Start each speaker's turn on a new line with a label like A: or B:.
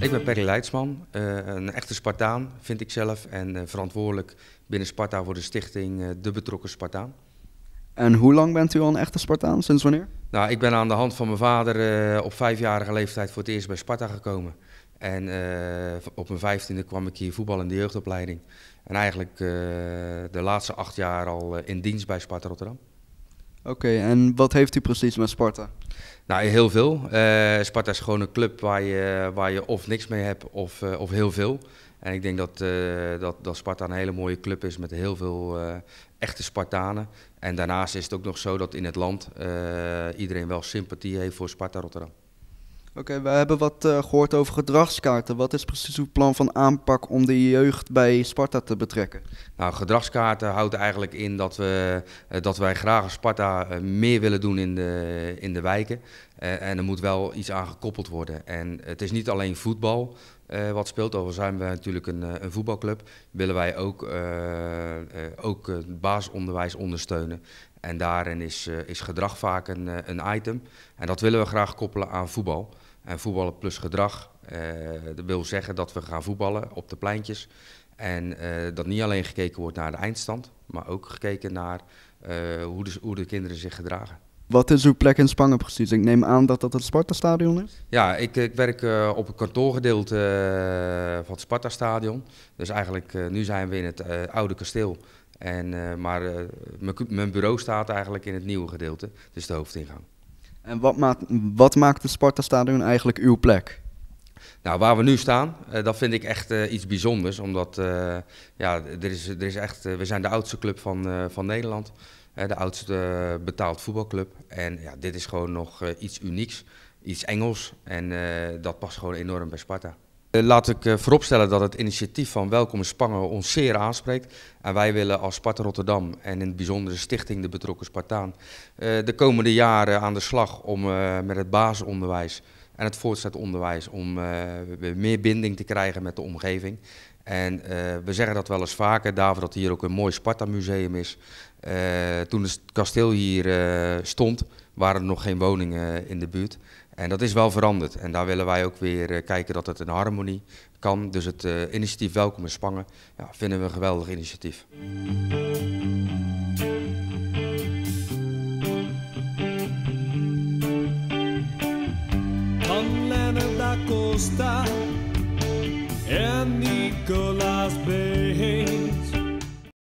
A: Ik ben Perry Leidsman, eh, een echte Spartaan vind ik zelf en eh, verantwoordelijk binnen Sparta voor de stichting eh, De
B: Betrokken Spartaan. En hoe lang bent u al een echte Spartaan? Sinds wanneer?
A: Nou, ik ben aan de hand van mijn vader op vijfjarige leeftijd voor het eerst bij Sparta gekomen. En op mijn vijftiende kwam ik hier voetbal in de jeugdopleiding. En eigenlijk de laatste acht jaar al in dienst bij Sparta Rotterdam.
B: Oké, en wat heeft u precies met Sparta?
A: Nou, heel veel. Eh, Sparta is gewoon een club waar je, waar je of niks mee hebt of, eh, of heel veel. En ik denk dat, eh, dat, dat Sparta een hele mooie club is met heel veel echte Spartanen. En daarnaast is het ook nog zo dat in het land iedereen wel sympathie heeft voor Sparta Rotterdam.
B: Oké, we hebben wat eh, gehoord over gedragskaarten. Wat is precies uw plan van aanpak om de jeugd bij Sparta te betrekken?
A: Nou, gedragskaarten houdt eigenlijk in dat, we, eh, dat wij graag Sparta eh, meer willen doen in de, in de wijken. en er moet wel iets aan gekoppeld worden. En het is niet alleen voetbal, wat speelt. Al zijn we natuurlijk een, een voetbalclub, willen wij ook, ook het basisonderwijs ondersteunen. En daarin is, is gedrag vaak een, een item. En dat willen we graag koppelen aan voetbal. En voetballen plus gedrag. Eh, dat wil zeggen dat we gaan voetballen op de pleintjes. En eh, dat niet alleen gekeken wordt naar de eindstand, maar ook gekeken naar eh, hoe de, hoe de kinderen zich gedragen.
B: Wat is uw plek in Spangen precies? Ik neem aan dat dat het Sparta-stadion is?
A: Ja, ik, ik werk op het kantoorgedeelte van het Sparta-stadion. Dus eigenlijk, nu zijn we in het oude kasteel. En, maar mijn bureau staat eigenlijk in het nieuwe gedeelte, dus de hoofdingang.
B: En wat maakt, wat maakt het Sparta Stadion eigenlijk uw plek?
A: Nou, waar we nu staan, eh, dat vind ik echt eh, iets bijzonders. Omdat eh, ja, er is, er is echt, we zijn de oudste club van, van Nederland. de oudste betaald voetbalclub. En ja, dit is gewoon nog iets unieks, iets Engels. En dat past gewoon enorm bij Sparta. Eh, laat ik eh, vooropstellen dat het initiatief van Welkom in Spangen ons zeer aanspreekt. En wij willen als Sparta Rotterdam en in het bijzondere Stichting de Betrokken Spartaan eh, de komende jaren aan de slag om met het basisonderwijs en het voortzet onderwijs om eh, meer binding te krijgen met de omgeving. En eh, we zeggen dat wel eens vaker, daarvoor dat hier ook een mooi Sparta-museum is. Eh, toen het kasteel hier stond, waren er nog geen woningen in de buurt. En dat is wel veranderd. En daar willen wij ook weer kijken dat het in harmonie kan. Dus het initiatief Welkom in Spangen ja, vinden we een geweldig initiatief.
B: giusta e Nicolò